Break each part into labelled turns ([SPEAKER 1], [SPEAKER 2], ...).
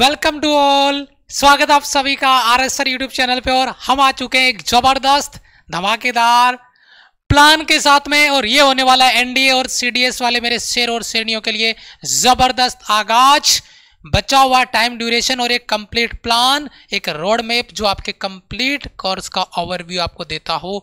[SPEAKER 1] welcome to all स्वागत आप सभी का R S sir YouTube channel पे और हम आ चुके हैं एक जबरदस्त धमाकेदार प्लान के साथ में और ये होने वाला एनडीए और सीडीएस वाले मेरे शेर और श्रेणियों के लिए जबरदस्त आगाज बचा हुआ टाइम ड्यूरेशन और एक कंप्लीट प्लान एक रोड मैप जो आपके कंप्लीट कोर्स का ओवरव्यू आपको देता हो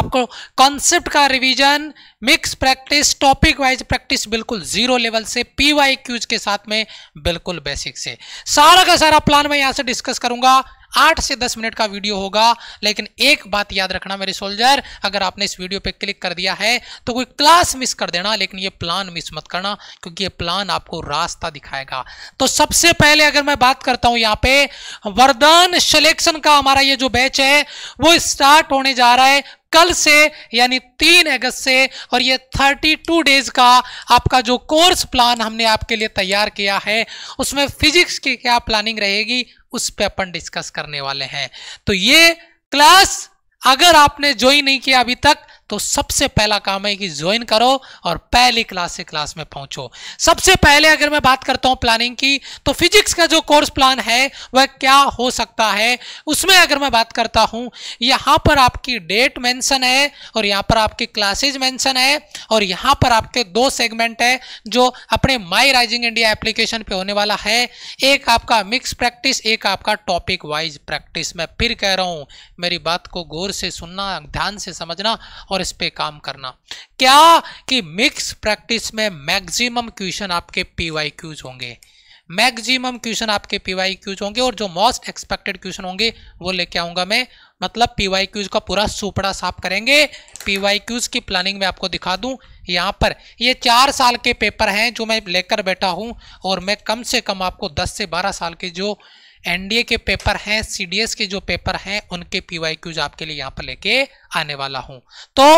[SPEAKER 1] आपको कॉन्सेप्ट का revision mix practice topic wise practice बिल्कुल जीरो लेवल से पी वाई क्यूज के साथ में बिल्कुल बेसिक से सारा का सारा प्लान मैं यहां से डिस्कस करूंगा आठ से दस मिनट का वीडियो होगा लेकिन एक बात याद रखना मेरे सोल्जर अगर आपने इस वीडियो पे क्लिक कर दिया है तो कोई क्लास मिस कर देना लेकिन ये प्लान मिस मत करना क्योंकि ये प्लान आपको रास्ता दिखाएगा तो सबसे पहले अगर मैं बात करता हूं यहां पे वरदान सिलेक्शन का हमारा ये जो बैच है वो स्टार्ट होने जा रहा है कल से यानी तीन अगस्त से और ये थर्टी टू डेज का आपका जो कोर्स प्लान हमने आपके लिए तैयार किया है उसमें फिजिक्स की क्या प्लानिंग रहेगी उस पर अपन डिस्कस करने वाले हैं तो ये क्लास अगर आपने ज्वाइन नहीं किया अभी तक तो सबसे पहला काम है कि ज्वाइन करो और पहली क्लास से क्लास में पहुंचो सबसे पहले अगर मैं बात करता हूं प्लानिंग की तो फिजिक्स का जो कोर्स प्लान है वह क्या हो सकता है उसमें अगर मैं बात करता हूं यहां पर आपकी डेट मेंशन है और यहां पर आपकी क्लासेज मेंशन है और यहां पर आपके दो सेगमेंट है जो अपने माई राइजिंग इंडिया एप्लीकेशन पर होने वाला है एक आपका मिक्स प्रैक्टिस एक आपका टॉपिक वाइज प्रैक्टिस मैं फिर कह रहा हूं मेरी बात को गौर से सुनना ध्यान से समझना और और इस पर काम करना क्या कि मिक्स प्रैक्टिस में मैक्सिमम क्वेश्चन आपके पी होंगे मैक्सिमम क्वेश्चन आपके पी होंगे और जो मोस्ट एक्सपेक्टेड क्वेश्चन होंगे वो लेके आऊंगा मैं मतलब पी का पूरा सुपड़ा साफ करेंगे पी की प्लानिंग में आपको दिखा दूं यहाँ पर ये चार साल के पेपर हैं जो मैं लेकर बैठा हूँ और मैं कम से कम आपको दस से बारह साल के जो एनडीए के पेपर हैं सीडीएस के जो पेपर हैं उनके पीवाईक्यूज आपके लिए यहां पर लेके आने वाला हूं तो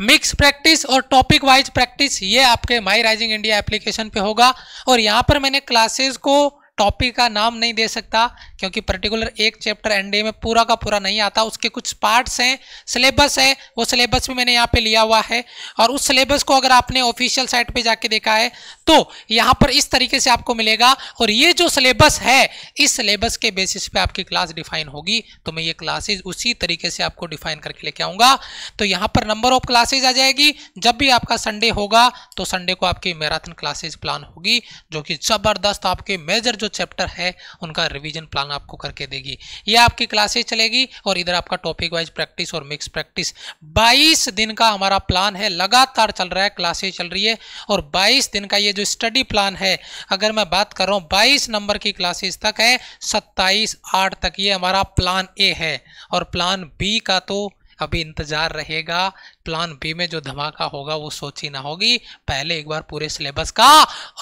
[SPEAKER 1] मिक्स प्रैक्टिस और टॉपिक वाइज प्रैक्टिस ये आपके माई राइजिंग इंडिया एप्लीकेशन पे होगा और यहाँ पर मैंने क्लासेस को टॉपिक का नाम नहीं दे सकता क्योंकि पर्टिकुलर एक चैप्टर एनडीए में पूरा का पूरा नहीं आता उसके कुछ पार्ट्स हैं सिलेबस है वो सिलेबस भी मैंने यहाँ पे लिया हुआ है और उस सिलेबस को अगर आपने ऑफिशियल साइट पे जाके देखा है तो यहाँ पर इस तरीके से आपको मिलेगा और ये जो सिलेबस है इस सिलेबस के बेसिस पे आपकी क्लास डिफाइन होगी तो मैं ये क्लासेज उसी तरीके से आपको डिफाइन करके लेके आऊँगा तो यहाँ पर नंबर ऑफ क्लासेज आ जाएगी जब भी आपका संडे होगा तो संडे को आपकी मैराथन क्लासेज प्लान होगी जो कि ज़बरदस्त आपके मेजर जो चैप्टर है उनका रिविजन प्लान आपको करके देगी ये आपकी क्लासेज चलेगी और इधर आपका टॉपिक वाइज प्रैक्टिस और मिक्स प्रैक्टिस बाईस दिन का हमारा प्लान है लगातार चल रहा है क्लासेज चल रही है और बाईस दिन का ये जो स्टडी प्लान है अगर मैं बात कर रहा हूँ बाईस नंबर की क्लासेज तक है सत्ताईस आठ तक ये हमारा प्लान ए है और प्लान बी का तो अभी इंतज़ार रहेगा प्लान बी में जो धमाका होगा वो सोची ना होगी पहले एक बार पूरे सिलेबस का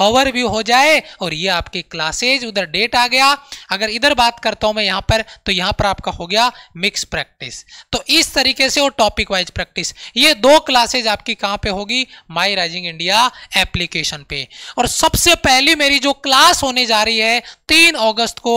[SPEAKER 1] ओवरव्यू हो जाए और ये आपकी क्लासेज उधर डेट आ गया अगर इधर बात करता हूं मैं यहां पर तो यहां पर आपका हो गया मिक्स प्रैक्टिस तो इस तरीके से और टॉपिक वाइज प्रैक्टिस ये दो क्लासेज आपकी कहां पर होगी माई राइजिंग इंडिया एप्लीकेशन पे और सबसे पहली मेरी जो क्लास होने जा रही है तीन अगस्त को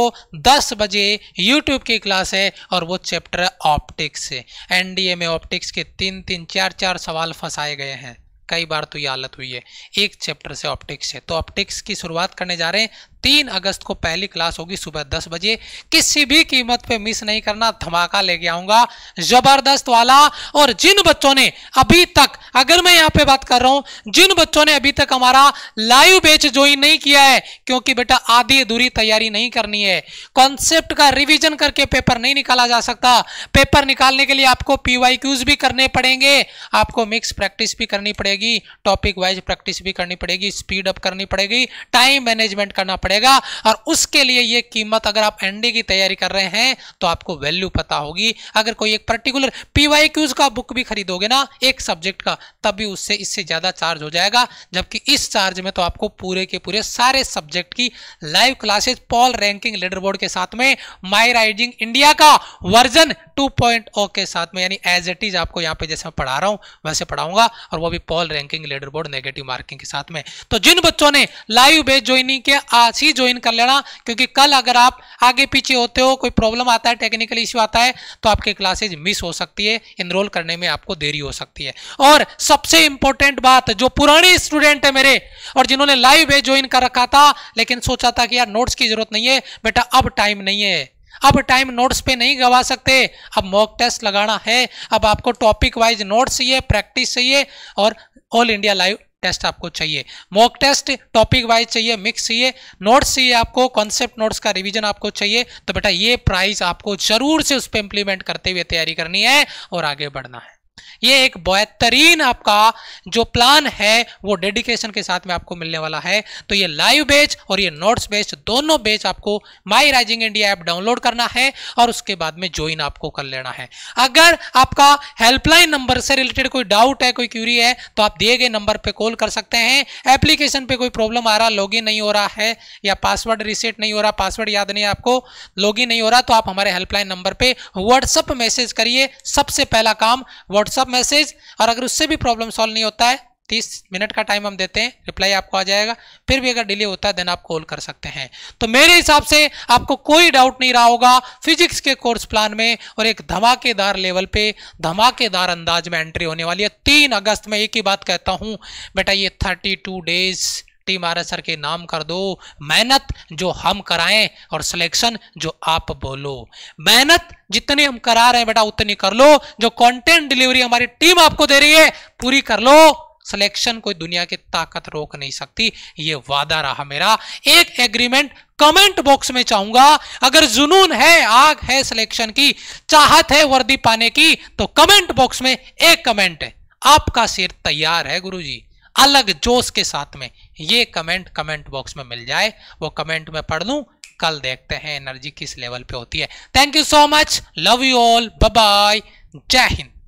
[SPEAKER 1] दस बजे यूट्यूब की क्लास है और वो चैप्टर ऑप्टिक्स है एनडीए में ऑप्टिक्स के तीन तीन चार चार सवाल फंसाए गए हैं कई बार तो ये हालत हुई है एक चैप्टर से ऑप्टिक्स है तो ऑप्टिक्स की शुरुआत करने जा रहे हैं तीन अगस्त को पहली क्लास होगी सुबह दस बजे किसी भी कीमत पे मिस नहीं करना धमाका लेके आऊंगा जबरदस्त वाला और जिन बच्चों ने अभी तक अगर मैं यहाँ पे बात कर रहा हूं जिन बच्चों ने अभी तक हमारा लाइव बैच ज्वाइन नहीं किया है क्योंकि बेटा आधी अधूरी तैयारी नहीं करनी है कॉन्सेप्ट का रिविजन करके पेपर नहीं निकाला जा सकता पेपर निकालने के लिए आपको पीवाई भी करने पड़ेंगे आपको मिक्स प्रैक्टिस भी करनी पड़ेगी टॉपिक वाइज प्रैक्टिस भी करनी पड़ेगी स्पीड अप करनी पड़ेगी टाइम मैनेजमेंट करना पड़ेगा पड़ेगा और उसके लिए ये कीमत अगर आप एनडी की तैयारी कर रहे हैं तो आपको वैल्यू पता होगी अगर कोई एक पर्टिकुलर पीवाई क्यूज का बुक भी खरीदोगे ना एक सब्जेक्ट का तब भी उससे इससे ज़्यादा चार्ज हो जाएगा जबकि इस चार्ज में तो आपको पूरे के पूरे सारे सब्जेक्ट की live classes poll ranking leader board के साथ में माई राइडिंग इंडिया का वर्जन 2.0 के साथ में यानी एज इट इज आपको यहाँ पे जैसे मैं पढ़ा रहा हूँ वैसे पढ़ाऊंगा और वो भी poll ranking leader board negative marking के साथ में तो जिन बच्चों ने लाइव बेच ज्वाइनिंग के आज ही ज्वाइन कर लेना क्योंकि कल अगर आप आगे पीछे होते हो कोई प्रॉब्लम आता है टेक्निकल इश्यू आता है तो आपकी क्लासेज मिस हो सकती है इनरोल करने में आपको देरी हो सकती है और सबसे इंपॉर्टेंट बात जो पुराने स्टूडेंट है मेरे और जिन्होंने लाइव है ज्वाइन कर रखा था लेकिन सोचा था कि यार नोट्स की जरूरत नहीं है बेटा अब टाइम नहीं है अब टाइम नोट्स पे नहीं गवा सकते अब मॉक टेस्ट लगाना है अब आपको टॉपिक वाइज नोट्स चाहिए प्रैक्टिस चाहिए और ऑल इंडिया लाइव टेस्ट आपको चाहिए मॉक टेस्ट टॉपिक वाइज चाहिए मिक्स चाहिए नोट्स चाहिए आपको कॉन्सेप्ट नोट्स का रिवीजन आपको चाहिए तो बेटा ये प्राइस आपको जरूर से उस पर इंप्लीमेंट करते हुए तैयारी करनी है और आगे बढ़ना है ये एक बेहतरीन आपका जो प्लान है वो डेडिकेशन के साथ में आपको मिलने वाला है तो ये लाइव बेच और ये नोट्स बेच दोनों बेच आपको my rising India app download करना है और उसके बाद में ज्वाइन आपको कर लेना है अगर आपका हेल्पलाइन नंबर से रिलेटेड कोई डाउट है कोई क्यूरी है तो आप दिए गए नंबर पर कॉल कर सकते हैं एप्लीकेशन पर कोई प्रॉब्लम आ रहा लॉग नहीं हो रहा है या पासवर्ड रिसेट नहीं हो रहा पासवर्ड याद नहीं आपको लॉग नहीं हो रहा तो आप हमारे हेल्पलाइन नंबर पर व्हाट्सअप मैसेज करिए सबसे पहला काम व्हाट्सअप मैसेज और अगर उससे भी प्रॉब्लम सॉल्व नहीं होता है तीस मिनट का टाइम हम देते हैं रिप्लाई आपको आ जाएगा फिर भी अगर डिले होता है देन आप कॉल कर सकते हैं तो मेरे हिसाब से आपको कोई डाउट नहीं रहा होगा फिजिक्स के कोर्स प्लान में और एक धमाकेदार लेवल पे धमाकेदार अंदाज में एंट्री होने वाली है तीन अगस्त में एक ही बात कहता हूं बेटा ये thirty two days team RSR के नाम कर दो मेहनत जो हम कराएं और सिलेक्शन जो आप बोलो मेहनत जितनी हम करा रहे हैं बेटा उतनी कर लो जो कंटेंट डिलीवरी हमारी टीम आपको दे रही है पूरी कर लो सिलेक्शन कोई दुनिया की ताकत रोक नहीं सकती ये वादा रहा मेरा एक एग्रीमेंट कमेंट बॉक्स में चाहूंगा अगर जुनून है आग है सिलेक्शन की चाहत है वर्दी पाने की तो कमेंट बॉक्स में एक कमेंट है आपका सिर तैयार है गुरुजी अलग जोश के साथ में ये कमेंट कमेंट बॉक्स में मिल जाए वो कमेंट में पढ़ लू कल देखते हैं एनर्जी किस लेवल पे होती है thank you so much love you all bye जय हिंद